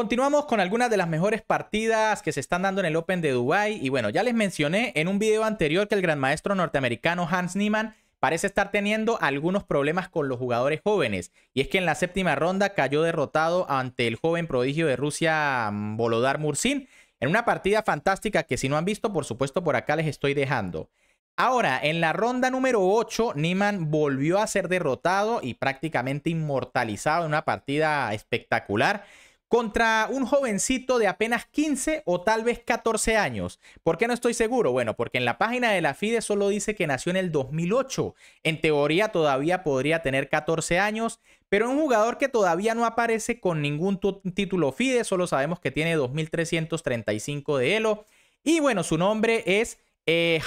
Continuamos con algunas de las mejores partidas que se están dando en el Open de Dubai y bueno, ya les mencioné en un video anterior que el gran maestro norteamericano Hans Niemann parece estar teniendo algunos problemas con los jugadores jóvenes y es que en la séptima ronda cayó derrotado ante el joven prodigio de Rusia Bolodar mm, Mursin en una partida fantástica que si no han visto, por supuesto por acá les estoy dejando. Ahora, en la ronda número 8, Niemann volvió a ser derrotado y prácticamente inmortalizado en una partida espectacular contra un jovencito de apenas 15 o tal vez 14 años. ¿Por qué no estoy seguro? Bueno, porque en la página de la FIDE solo dice que nació en el 2008. En teoría todavía podría tener 14 años, pero un jugador que todavía no aparece con ningún título FIDE, solo sabemos que tiene 2335 de Elo. Y bueno, su nombre es eh,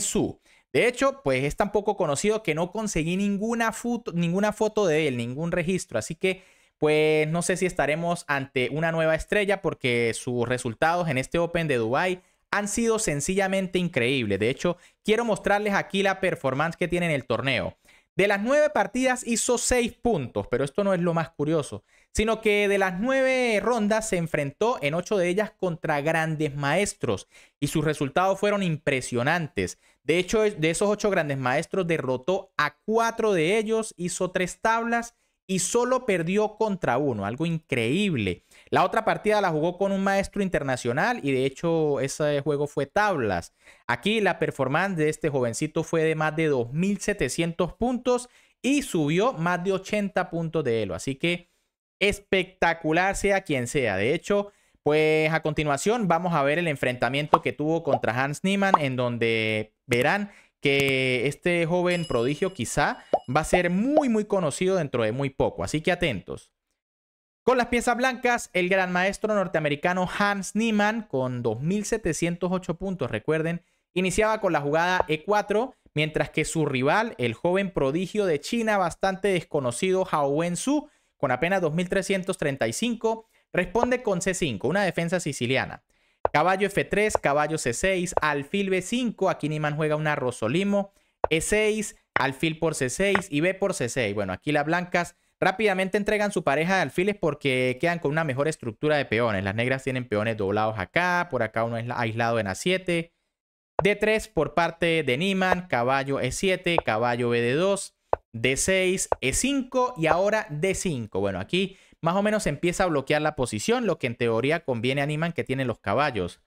Su. De hecho, pues es tan poco conocido que no conseguí ninguna ninguna foto de él, ningún registro. Así que pues no sé si estaremos ante una nueva estrella porque sus resultados en este Open de Dubai han sido sencillamente increíbles. De hecho, quiero mostrarles aquí la performance que tiene en el torneo. De las nueve partidas hizo seis puntos, pero esto no es lo más curioso, sino que de las nueve rondas se enfrentó en ocho de ellas contra grandes maestros y sus resultados fueron impresionantes. De hecho, de esos ocho grandes maestros derrotó a cuatro de ellos, hizo tres tablas y solo perdió contra uno, algo increíble. La otra partida la jugó con un maestro internacional y de hecho ese juego fue tablas. Aquí la performance de este jovencito fue de más de 2.700 puntos y subió más de 80 puntos de Elo. Así que espectacular sea quien sea. De hecho, pues a continuación vamos a ver el enfrentamiento que tuvo contra Hans Niemann en donde verán que este joven prodigio quizá va a ser muy muy conocido dentro de muy poco, así que atentos. Con las piezas blancas, el gran maestro norteamericano Hans Niemann con 2.708 puntos, recuerden, iniciaba con la jugada E4, mientras que su rival, el joven prodigio de China bastante desconocido Hao Wen-su, con apenas 2.335, responde con C5, una defensa siciliana. Caballo F3, caballo C6, alfil B5. Aquí Niman juega una Rosolimo. E6, alfil por C6 y B por C6. Bueno, aquí las blancas rápidamente entregan su pareja de alfiles porque quedan con una mejor estructura de peones. Las negras tienen peones doblados acá, por acá uno es aislado en A7. D3 por parte de Niman, caballo E7, caballo BD2, D6, E5 y ahora D5. Bueno, aquí más o menos empieza a bloquear la posición, lo que en teoría conviene a Niman que tienen los caballos.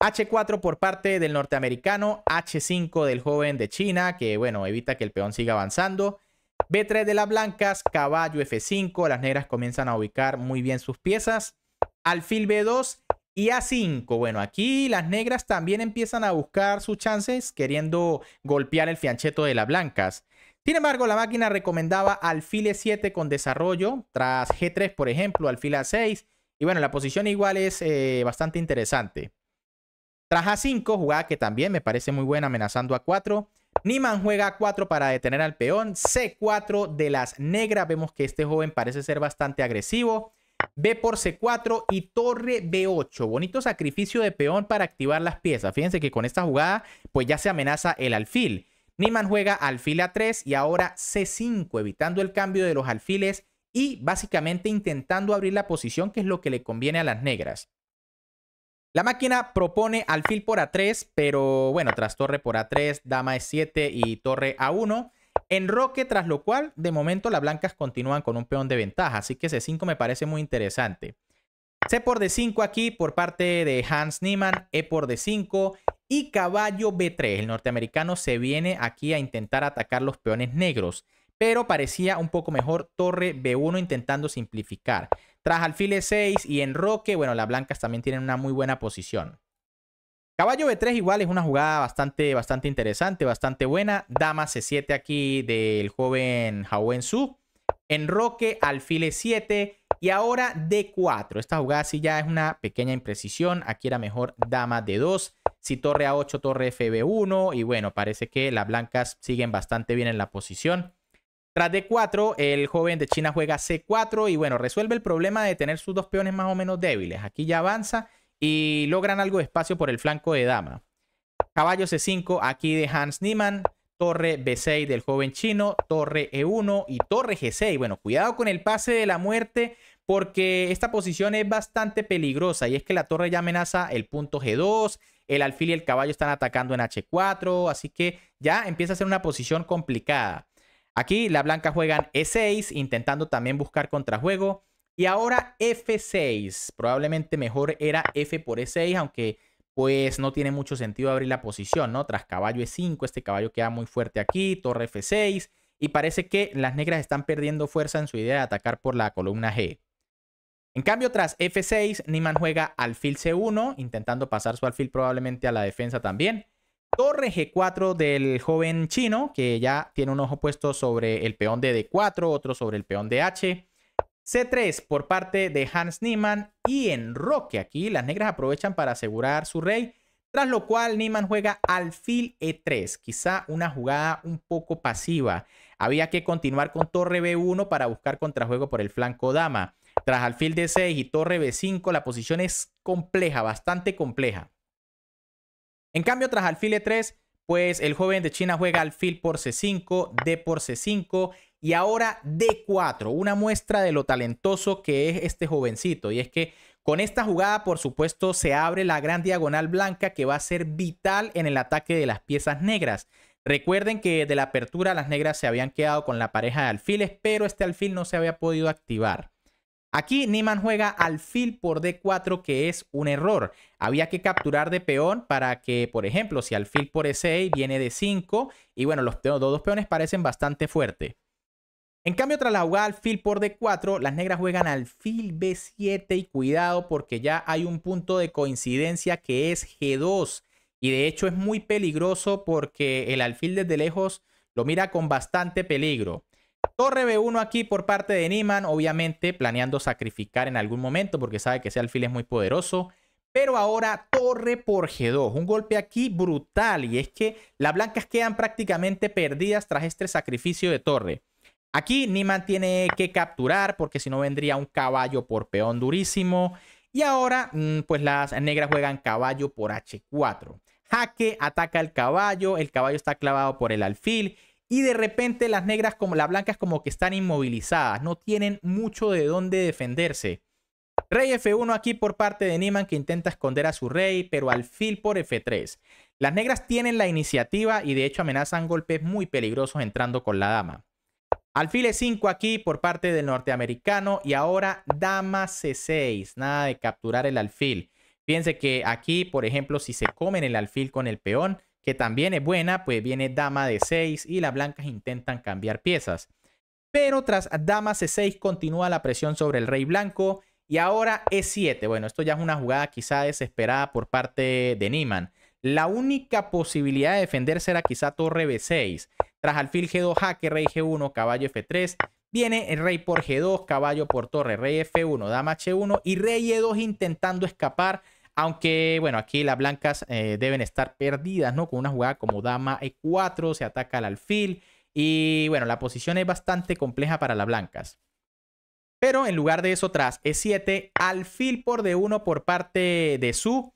H4 por parte del norteamericano, H5 del joven de China, que bueno, evita que el peón siga avanzando. B3 de las blancas, caballo F5, las negras comienzan a ubicar muy bien sus piezas. Alfil B2 y A5. Bueno, aquí las negras también empiezan a buscar sus chances queriendo golpear el fiancheto de las blancas. Sin embargo, la máquina recomendaba alfil e 7 con desarrollo, tras G3, por ejemplo, alfil A6. Y bueno, la posición igual es eh, bastante interesante. Tras A5, jugada que también me parece muy buena, amenazando a 4. Niman juega A4 para detener al peón. C4 de las negras. Vemos que este joven parece ser bastante agresivo. B por C4 y torre B8. Bonito sacrificio de peón para activar las piezas. Fíjense que con esta jugada pues ya se amenaza el alfil. Niman juega alfil a 3 y ahora C5, evitando el cambio de los alfiles y básicamente intentando abrir la posición que es lo que le conviene a las negras. La máquina propone alfil por A3, pero bueno, tras torre por A3, dama es 7 y torre A1. Enroque, tras lo cual, de momento las blancas continúan con un peón de ventaja, así que C5 me parece muy interesante. C por D5 aquí por parte de Hans Niemann, E por D5, y caballo B3, el norteamericano se viene aquí a intentar atacar los peones negros, pero parecía un poco mejor torre B1 intentando simplificar. Tras alfil 6 e y roque, bueno, las blancas también tienen una muy buena posición. Caballo B3 igual es una jugada bastante, bastante interesante, bastante buena. Dama C7 aquí del joven Hawen Su. Enroque, alfil E7 y ahora D4. Esta jugada sí ya es una pequeña imprecisión. Aquí era mejor dama D2. Si torre A8, torre FB1. Y bueno, parece que las blancas siguen bastante bien en la posición. Tras D4, el joven de China juega C4 y bueno, resuelve el problema de tener sus dos peones más o menos débiles. Aquí ya avanza y logran algo de espacio por el flanco de dama. Caballo C5 aquí de Hans Niemann, torre B6 del joven chino, torre E1 y torre G6. Bueno, cuidado con el pase de la muerte porque esta posición es bastante peligrosa y es que la torre ya amenaza el punto G2, el alfil y el caballo están atacando en H4, así que ya empieza a ser una posición complicada. Aquí la blanca juegan E6, intentando también buscar contrajuego. Y ahora F6, probablemente mejor era F por E6, aunque pues no tiene mucho sentido abrir la posición, ¿no? Tras caballo E5, este caballo queda muy fuerte aquí, torre F6, y parece que las negras están perdiendo fuerza en su idea de atacar por la columna G. En cambio, tras F6, Niman juega alfil C1, intentando pasar su alfil probablemente a la defensa también. Torre G4 del joven chino, que ya tiene un ojo puesto sobre el peón de D4, otro sobre el peón de H. C3 por parte de Hans Niemann y en roque aquí. Las negras aprovechan para asegurar su rey, tras lo cual Niemann juega alfil E3, quizá una jugada un poco pasiva. Había que continuar con torre B1 para buscar contrajuego por el flanco dama. Tras alfil D6 y torre B5, la posición es compleja, bastante compleja. En cambio, tras alfil E3, pues el joven de China juega alfil por C5, D por C5 y ahora D4, una muestra de lo talentoso que es este jovencito. Y es que con esta jugada, por supuesto, se abre la gran diagonal blanca que va a ser vital en el ataque de las piezas negras. Recuerden que de la apertura las negras se habían quedado con la pareja de alfiles, pero este alfil no se había podido activar. Aquí Niman juega alfil por D4, que es un error. Había que capturar de peón para que, por ejemplo, si alfil por E6 viene de 5, y bueno, los, dos peones parecen bastante fuertes. En cambio, tras la jugada alfil por D4, las negras juegan alfil B7 y cuidado porque ya hay un punto de coincidencia que es G2. Y de hecho es muy peligroso porque el alfil desde lejos lo mira con bastante peligro. Torre B1 aquí por parte de Niman, obviamente planeando sacrificar en algún momento porque sabe que ese alfil es muy poderoso. Pero ahora torre por G2, un golpe aquí brutal y es que las blancas quedan prácticamente perdidas tras este sacrificio de torre. Aquí Niman tiene que capturar porque si no vendría un caballo por peón durísimo. Y ahora mm, pues las negras juegan caballo por H4. Jaque ataca el caballo, el caballo está clavado por el alfil y de repente las negras como las blancas como que están inmovilizadas, no tienen mucho de dónde defenderse. Rey F1 aquí por parte de Niman que intenta esconder a su rey, pero alfil por F3. Las negras tienen la iniciativa y de hecho amenazan golpes muy peligrosos entrando con la dama. Alfil E5 aquí por parte del norteamericano y ahora dama C6, nada de capturar el alfil. piense que aquí, por ejemplo, si se comen el alfil con el peón, que también es buena, pues viene dama de 6 y las blancas intentan cambiar piezas. Pero tras dama c6 continúa la presión sobre el rey blanco y ahora e7. Bueno, esto ya es una jugada quizá desesperada por parte de Niman. La única posibilidad de defenderse era quizá torre b6. Tras alfil g2, jaque, rey g1, caballo f3. Viene el rey por g2, caballo por torre, rey f1, dama h1 y rey e2 intentando escapar aunque, bueno, aquí las blancas eh, deben estar perdidas, ¿no? Con una jugada como dama e4, se ataca al alfil. Y bueno, la posición es bastante compleja para las blancas. Pero en lugar de eso, tras e7, alfil por d1 por parte de su.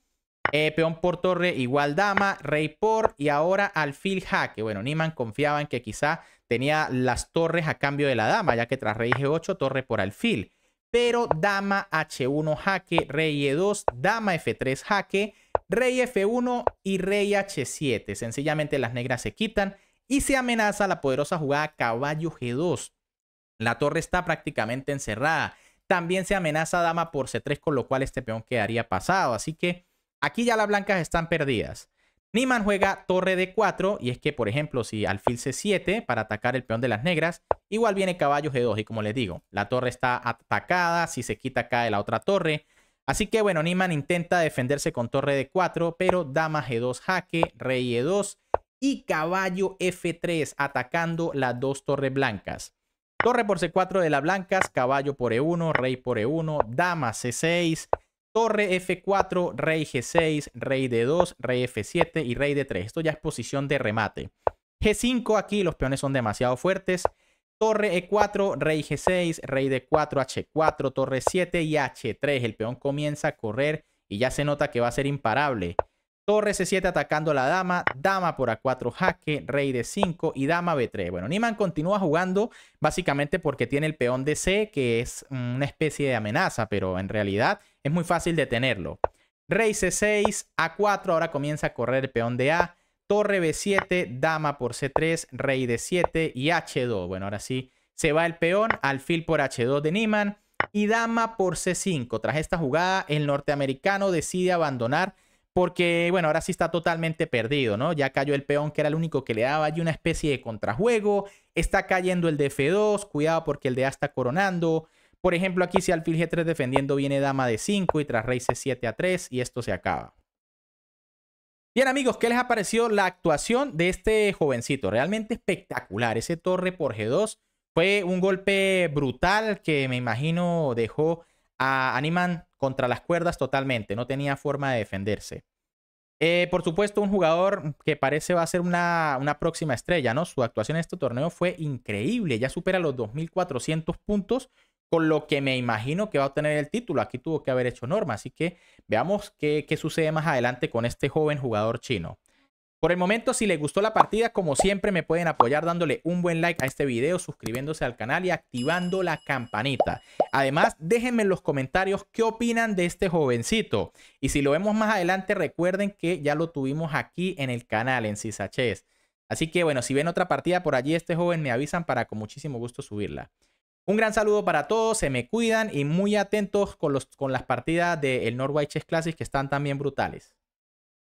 Eh, peón por torre igual dama, rey por y ahora alfil jaque. Bueno, Niman confiaba en que quizá tenía las torres a cambio de la dama, ya que tras rey g8, torre por alfil pero dama h1 jaque, rey e2, dama f3 jaque, rey f1 y rey h7. Sencillamente las negras se quitan y se amenaza la poderosa jugada caballo g2. La torre está prácticamente encerrada. También se amenaza dama por c3, con lo cual este peón quedaría pasado. Así que aquí ya las blancas están perdidas. Niman juega torre de 4 y es que, por ejemplo, si alfil c7 para atacar el peón de las negras, igual viene caballo g2 y como les digo, la torre está atacada, si se quita cae la otra torre. Así que bueno, Niman intenta defenderse con torre de 4, pero dama g2 jaque, rey e2 y caballo f3 atacando las dos torres blancas. Torre por c4 de las blancas, caballo por e1, rey por e1, dama c6 Torre F4, Rey G6, Rey D2, Rey F7 y Rey D3. Esto ya es posición de remate. G5 aquí los peones son demasiado fuertes. Torre E4, Rey G6, Rey D4, H4, Torre 7 y H3. El peón comienza a correr y ya se nota que va a ser imparable. Torre C7 atacando a la dama, dama por A4 jaque, rey de 5 y dama B3. Bueno, Niman continúa jugando básicamente porque tiene el peón de C, que es una especie de amenaza, pero en realidad es muy fácil detenerlo. Rey C6, A4, ahora comienza a correr el peón de A, torre B7, dama por C3, rey de 7 y H2. Bueno, ahora sí se va el peón, al fil por H2 de Niman y dama por C5. Tras esta jugada, el norteamericano decide abandonar porque, bueno, ahora sí está totalmente perdido, ¿no? Ya cayó el peón, que era el único que le daba allí una especie de contrajuego. Está cayendo el de F2, cuidado porque el de A está coronando. Por ejemplo, aquí si alfil G3 defendiendo viene dama de 5 y tras rey C7 a 3 y esto se acaba. Bien amigos, ¿qué les ha parecido la actuación de este jovencito? Realmente espectacular. Ese torre por G2 fue un golpe brutal que me imagino dejó a Animan contra las cuerdas totalmente, no tenía forma de defenderse. Eh, por supuesto, un jugador que parece va a ser una, próxima estrella, ¿no? Su actuación en este torneo fue increíble, ya supera los 2.400 puntos, con lo que me imagino que va a obtener el título. Aquí tuvo que haber hecho norma, así que veamos qué, qué sucede más adelante con este joven jugador chino. Por el momento, si les gustó la partida, como siempre me pueden apoyar dándole un buen like a este video, suscribiéndose al canal y activando la campanita. Además, déjenme en los comentarios qué opinan de este jovencito. Y si lo vemos más adelante, recuerden que ya lo tuvimos aquí en el canal, en CISACHES. Así que bueno, si ven otra partida por allí, este joven me avisan para con muchísimo gusto subirla. Un gran saludo para todos, se me cuidan y muy atentos con, los, con las partidas del Norway Chess Classic que están también brutales.